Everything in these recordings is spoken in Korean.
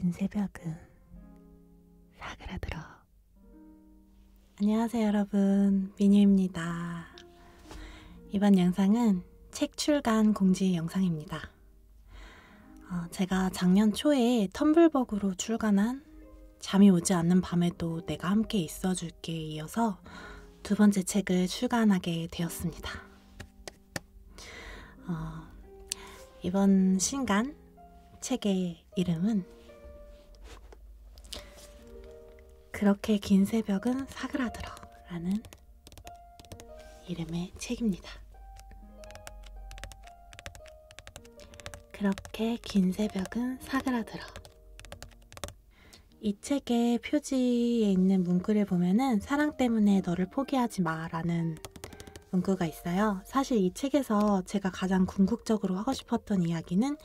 긴 새벽은 사그라들어. 안녕하세요, 여러분. 민유입니다 이번 영상은 책 출간 공지 영상입니다. 어, 제가 작년 초에 텀블벅으로 출간한 잠이 오지 않는 밤에도 내가 함께 있어줄게 이어서 두 번째 책을 출간하게 되었습니다. 어, 이번 신간 책의 이름은 그렇게 긴 새벽은 사그라들어 라는 이름의 책입니다. 그렇게 긴 새벽은 사그라들어. 이 책의 표지에 있는 문구를 보면은 사랑 때문에 너를 포기하지 마 라는 문구가 있어요. 사실 이 책에서 제가 가장 궁극적으로 하고 싶었던 이야기는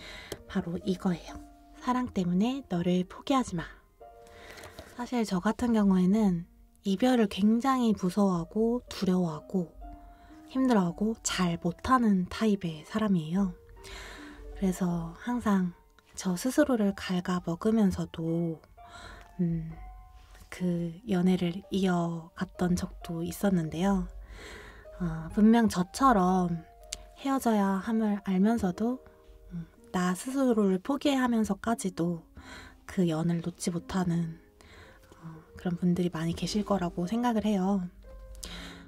바로 이거예요. 사랑 때문에 너를 포기하지 마. 사실 저 같은 경우에는 이별을 굉장히 무서워하고 두려워하고 힘들어하고 잘 못하는 타입의 사람이에요. 그래서 항상 저 스스로를 갉아먹으면서도 음, 그 연애를 이어갔던 적도 있었는데요. 어, 분명 저처럼 헤어져야 함을 알면서도 음, 나 스스로를 포기하면서까지도 그 연을 놓지 못하는 그런 분들이 많이 계실 거라고 생각을 해요.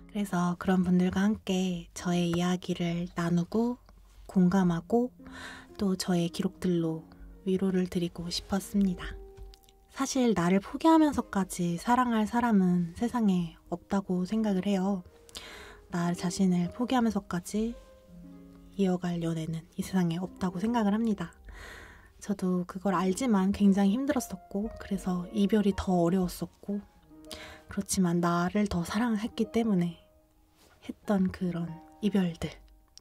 그래서 그런 분들과 함께 저의 이야기를 나누고 공감하고 또 저의 기록들로 위로를 드리고 싶었습니다. 사실 나를 포기하면서까지 사랑할 사람은 세상에 없다고 생각을 해요. 나 자신을 포기하면서까지 이어갈 연애는 이 세상에 없다고 생각을 합니다. 저도 그걸 알지만 굉장히 힘들었었고, 그래서 이별이 더 어려웠었고, 그렇지만 나를 더 사랑했기 때문에 했던 그런 이별들,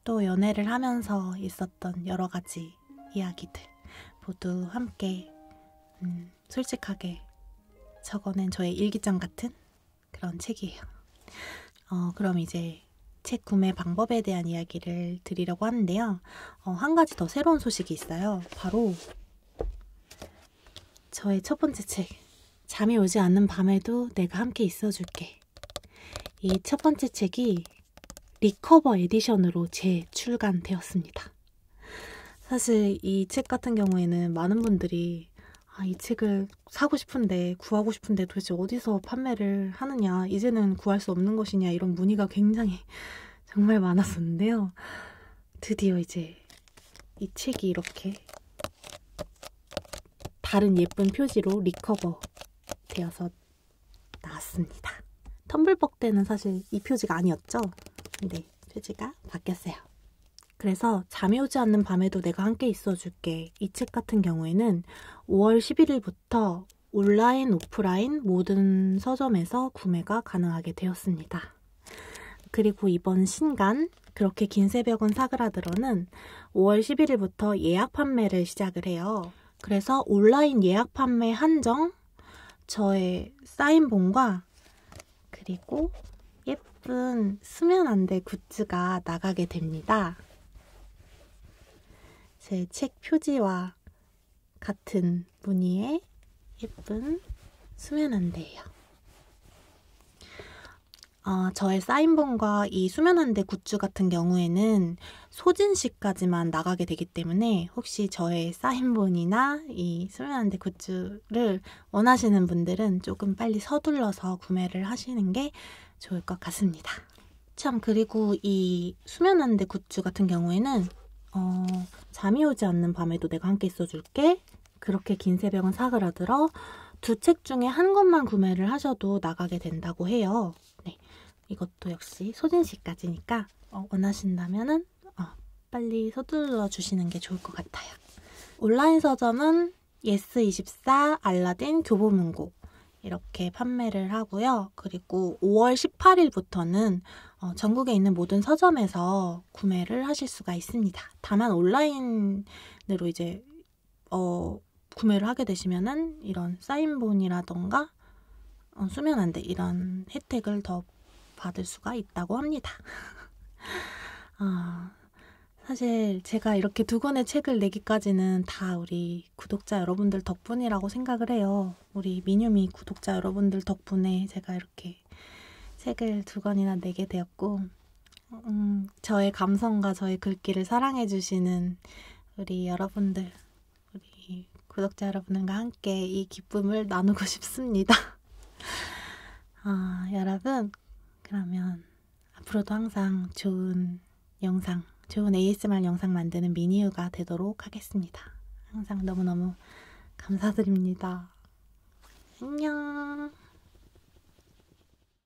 또 연애를 하면서 있었던 여러 가지 이야기들 모두 함께 음, 솔직하게 적어낸 저의 일기장 같은 그런 책이에요. 어, 그럼 이제 책 구매 방법에 대한 이야기를 드리려고 하는데요. 어, 한 가지 더 새로운 소식이 있어요. 바로 저의 첫 번째 책 잠이 오지 않는 밤에도 내가 함께 있어줄게 이 첫 번째 책이 리커버 에디션으로 재출간되었습니다. 사실 이 책 같은 경우에는 많은 분들이 아, 이 책을 사고 싶은데 구하고 싶은데 도대체 어디서 판매를 하느냐 이제는 구할 수 없는 것이냐 이런 문의가 굉장히 정말 많았었는데요. 드디어 이제 이 책이 이렇게 다른 예쁜 표지로 리커버 되어서 나왔습니다. 텀블벅 때는 사실 이 표지가 아니었죠? 근데 표지가 바뀌었어요. 그래서 잠이 오지 않는 밤에도 내가 함께 있어줄게. 이 책 같은 경우에는 5월 11일부터 온라인, 오프라인 모든 서점에서 구매가 가능하게 되었습니다. 그리고 이번 신간 그렇게 긴 새벽은 사그라들어는 5월 11일부터 예약 판매를 시작을 해요. 그래서 온라인 예약 판매 한정, 저의 사인본과 그리고 예쁜 수면 안대 굿즈가 나가게 됩니다. 제 책 표지와 같은 무늬의 예쁜 수면 안대예요. 어, 저의 사인본과 이 수면한대 굿즈 같은 경우에는 소진시까지만 나가게 되기 때문에 혹시 저의 사인본이나 이 수면한대 굿즈를 원하시는 분들은 조금 빨리 서둘러서 구매를 하시는 게 좋을 것 같습니다. 참 그리고 이 수면한대 굿즈 같은 경우에는 어, 잠이 오지 않는 밤에도 내가 함께 있어줄게 그렇게 긴 새벽은 사그라들어 두 책 중에 한 권만 구매를 하셔도 나가게 된다고 해요. 이것도 역시 소진시까지니까 어, 원하신다면 어, 빨리 서둘러 주시는 게 좋을 것 같아요. 온라인 서점은 예스24, 알라딘, 교보문고 이렇게 판매를 하고요. 그리고 5월 18일부터는 어, 전국에 있는 모든 서점에서 구매를 하실 수가 있습니다. 다만 온라인으로 이제 어, 구매를 하게 되시면은 이런 사인본이라던가 어, 수면 안대 이런 혜택을 더 받을 수가 있다고 합니다. 아, 사실 제가 이렇게 두 권의 책을 내기까지는 다 우리 구독자 여러분들 덕분이라고 생각을 해요. 우리 민유미 구독자 여러분들 덕분에 제가 이렇게 책을 두 권이나 내게 되었고, 음, 저의 감성과 저의 글귀를 사랑해주시는 우리 여러분들, 우리 구독자 여러분들과 함께 이 기쁨을 나누고 싶습니다. 아, 여러분, 그러면 앞으로도 항상 좋은 영상, 좋은 ASMR 영상 만드는 미니유가 되도록 하겠습니다. 항상 너무너무 감사드립니다. 안녕!